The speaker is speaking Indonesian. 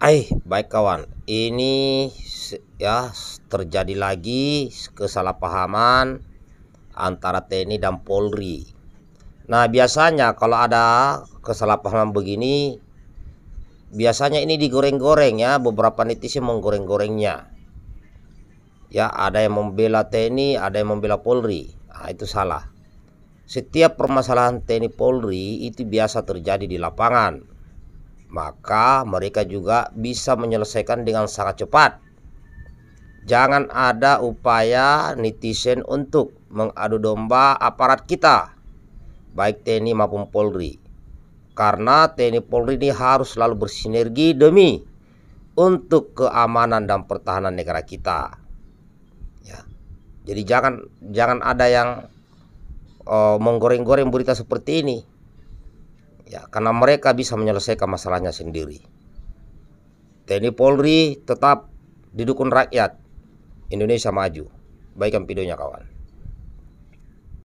Hai baik kawan ini ya terjadi lagi kesalahpahaman antara TNI dan Polri Nah biasanya kalau ada kesalahpahaman begini biasanya ini digoreng-goreng ya beberapa netizen menggoreng-gorengnya ya ada yang membela TNI ada yang membela Polri nah, itu salah setiap permasalahan TNI Polri itu biasa terjadi di lapangan maka mereka juga bisa menyelesaikan dengan sangat cepat. Jangan ada upaya netizen untuk mengadu domba aparat kita, baik TNI maupun Polri. Karena TNI Polri ini harus selalu bersinergi demi untuk keamanan dan pertahanan negara kita. Ya. Jadi jangan jangan ada yang uh, menggoreng-goreng berita seperti ini. Ya, karena mereka bisa menyelesaikan masalahnya sendiri. TNI Polri tetap didukung rakyat. Indonesia maju. Baikkan videonya kawan.